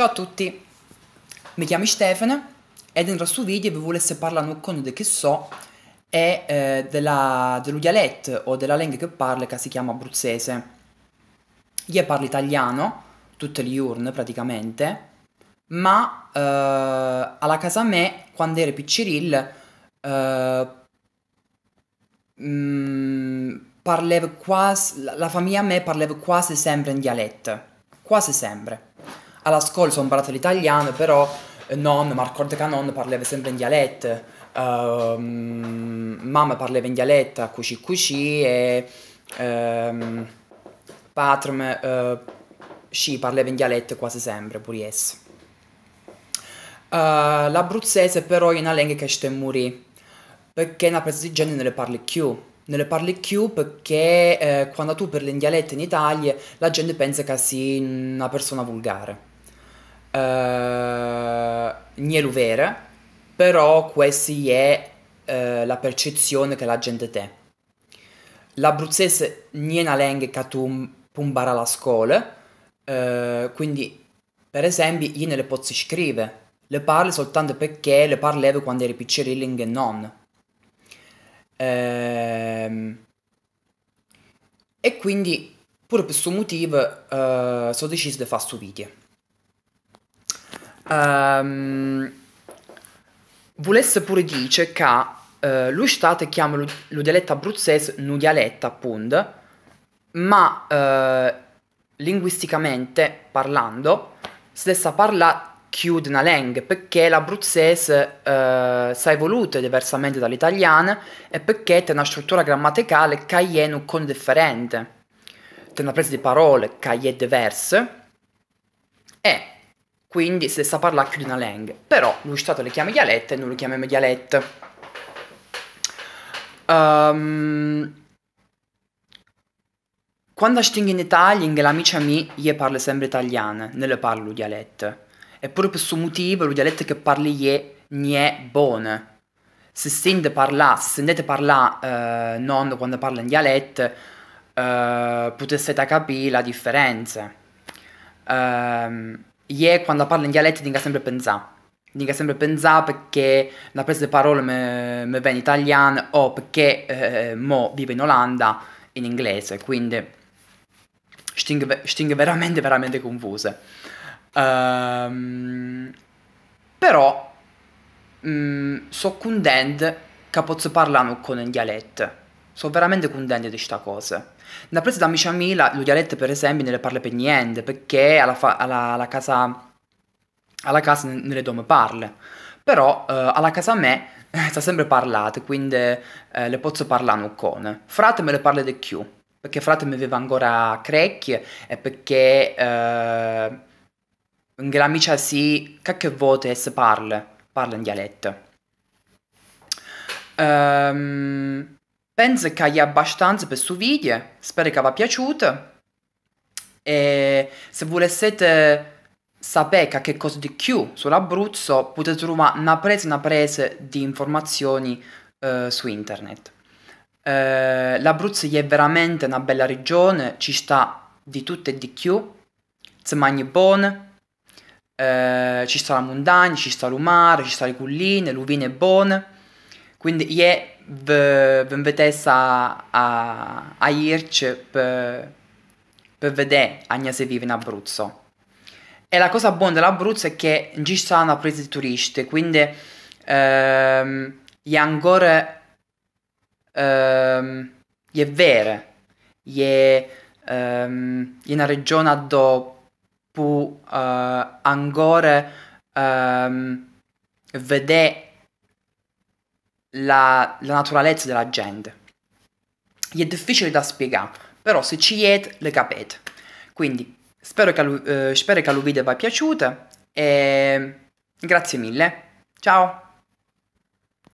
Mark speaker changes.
Speaker 1: Ciao a tutti, mi chiamo Stefano e nel nostro video vi volesse parlare con di che so e eh, della, dello dialetto o della lingua che parlo che si chiama abruzzese. Io parlo italiano, tutte le urne praticamente, ma eh, alla casa me, quando ero picceril, eh, mh, mm, quasi, la famiglia a me parlava quasi sempre in dialetto, quasi sempre alla scuola ho imparato l'italiano, però eh, non, Marcord Canon parlava sempre in dialetto. Um, ehm, mamma parlava in dialetto, cuci cuci e um, patrum uh, sì, parlava in dialetto quasi sempre, pure esso. Uh, eh, l'abruzzese però è una lingua che sta morì, perché una presa di genere non le parli più. Non le parli più perché eh, quando tu parli in dialetto in Italia la gente pensa che sia una persona vulgare uh, eh, niente vero, però questa è uh, la percezione che la gente ha. L'abruzzese non è una lingua che tu pumbara alla scuola, uh, eh, quindi per esempio io non le posso scrivere, le parlo soltanto perché le parlavo quando ero piccirilling e non. Ehm... E quindi, pure per questo motivo, uh, sono deciso di fare questo video. Um, volesse pure dice che eh, lo Stato chiama lo, lo dialetto abruzzese un dialetto appunto, ma eh, linguisticamente parlando stessa parla chiude una lingua perché l'abruzzese eh, si è evoluta diversamente dall'italiano e perché ha una struttura grammaticale che è un con differente, ha una presa di parole che è diversa e quindi se sa parlare più di una lingua. Però lo Stato le chiama dialetto e non lo chiama dialetto. Um, ehm, quando sto in Italia, in l'amica mia, io parlo sempre italiano, non le parlo dialetto. E proprio per questo motivo, il dialetto che parli io non è buono se sentite parlare, se sentite parlare eh, nonno quando parla in dialetto, eh, potete capire la differenza. Um, io quando parlo in dialetto dico sempre pensare. Dico sempre pensare perché la presa di parole mi viene in italiano o perché eh, mo vivo in Olanda in inglese, quindi sting veramente veramente confuse. Um, però um, sono contento che posso parlare con il dialetto sono veramente contento di questa cosa. Una presa da amici a Mila, lo dialetto per esempio non le parla per niente, perché alla, alla, alla casa... Alla casa nelle dome parla. Però eh, alla casa a me sta sempre parlato, quindi eh, le posso parlare con. Frate me le parla di più, perché frate mi aveva ancora crecchie e perché... Eh, Gramicia sì, qualche volta si parla, parla in dialetto. Um, penso che sia abbastanza per questo video, spero che vi sia piaciuto e se volessete sapere qualche cosa di più sull'Abruzzo potete trovare una presa una presa di informazioni eh, su internet. Eh, L'Abruzzo è veramente una bella regione, ci sta di tutto e di più, si mangia buono, eh, ci sta la montagna, ci sta il mare, ci sta le colline, il vino è buono, quindi è venvetessa a, a Irc per, per vedere Agna se vive in Abruzzo. E la cosa buona dell'Abruzzo è che ci sono presi turisti, quindi ehm, ehm è ancora... Ehm, è vero, è, ehm, è una regione dove può eh, ancora ehm, vedere la, la naturalezza della gente. Gli è difficile da spiegare, però se ci siete le capite. Quindi spero che, eh, spero che la video vi è piaciuto e grazie mille. Ciao!